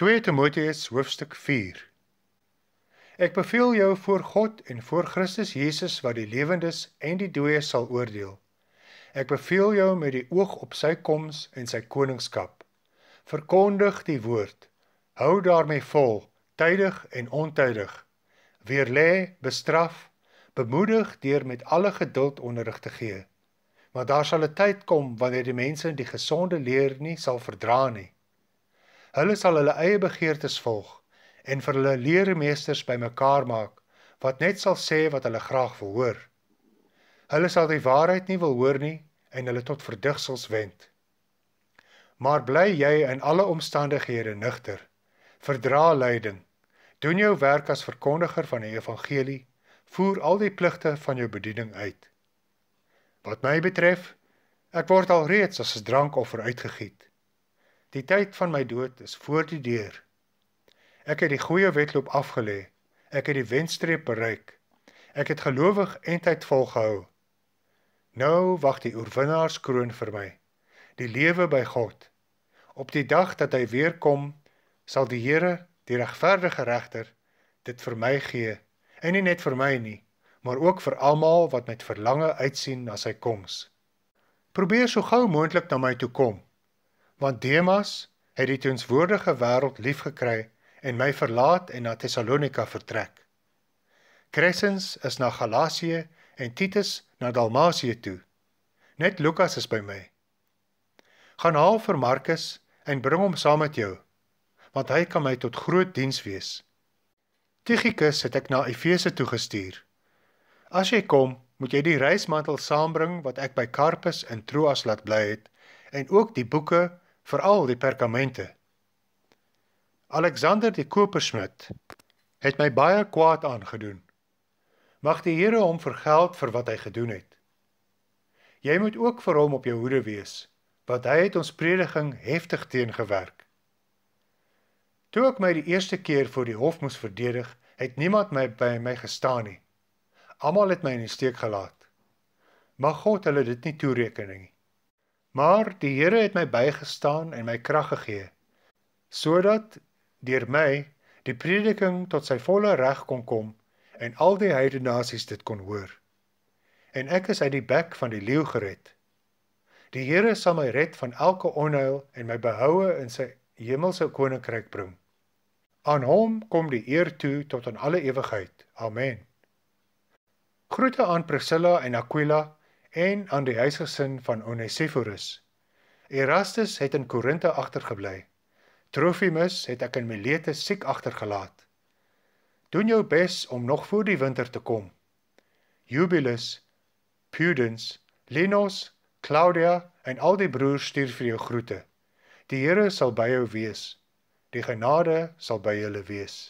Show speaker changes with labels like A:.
A: 2 Timoteus hoofstuk 4 Ek beveel jou voor God en voor Christus Jesus wat die lewendes en die dooies sal oordeel. Ek beveel jou met die oog op sy koms en sy koningskap. Verkondig die woord. Hou daarmee vol, tydig en ontydig. Weerlê, bestraf, bemoedig deur met alle geduld onderrig te gee. Want daar sal 'n tyd kom wanneer die mense die gesonde leer nie sal verdra nie Hulle sal hulle eie begeertes volg en vir hulle leermeesters bymekaar maak wat net sal sê wat hulle graag wil hoor. Hulle sal die waarheid nie wil hoor nie en hulle tot verdigsels wend. Maar bly jy in alle omstandighede nugter. Verdra lyding. Doen jou werk as verkondiger van die evangelie. Voer al die pligte van jou bediening uit. Wat my betref, ek word alreeds as 'n drankoffer uitgegiet. Die tyd van my dood is voor die deur. Ek het die goeie wedloop afgelê. Ek het die wenstreep bereik. Ek het gelowig en tyd volgehou. Nou wag die oorwinnaarskroon vir my. Die lewe by God. Op die dag dat hy weer kom, sal die Here, die regverdige regter, dit vir my gee en nie net vir my nie, maar ook vir almal wat met verlange uitsien na sy koms. Probeer so gou moontlik na my toe kom want Demas het die teenswordige wêreld liefgekry en my verlaat en na Tesalonika vertrek. Crescens is na Galasië en Titus na Dalmasie toe. Net Lukas is by my. Gaan haal vir Markus en bring hom saam met jou, want hy kan my tot groot diens wees. Tychicus het ek na Efese toe gestuur. As jy kom, moet jy die reismantel saambring wat ek by Carpus in Troas laat bly het en ook die boeke veral die perkamente. Alexander die kopersmid het my baie kwaad aangedoen. Mag die Here hom vergeld vir wat hy gedoen het. Jy moet ook vir hom op jou hoede wees, want hy het ons prediking heftig teengewerk. Toe ek my die eerste keer voor die hof moes verdedig, het niemand my by my gestaan nie. Almal het my in die steek gelaat. Mag God hulle dit nie toereken nie. Maar die Here het my bygestaan en my krag gegee sodat deur my die prediking tot sy volle reg kon kom en al die heidene nasies dit kon hoor. En ek is uit die bek van die leeu gered. Die Here sal my red van elke onheil en my behoue in sy hemelse koninkryk bring. Aan hom kom die eer toe tot aan alle ewigheid. Amen. Groete aan Priscilla en Aquila en aan die huisgesin van Onesiphorus. Erastus het in Korinthe agtergebly. Trophimus het ek in Miletus siek agtergelaat. Doen jou bes om nog voor die winter te kom. Jubilus, Pudens, Linos, Claudia en al die broers stuur vir jou groete. Die Here sal by jou wees. Die genade sal by julle wees.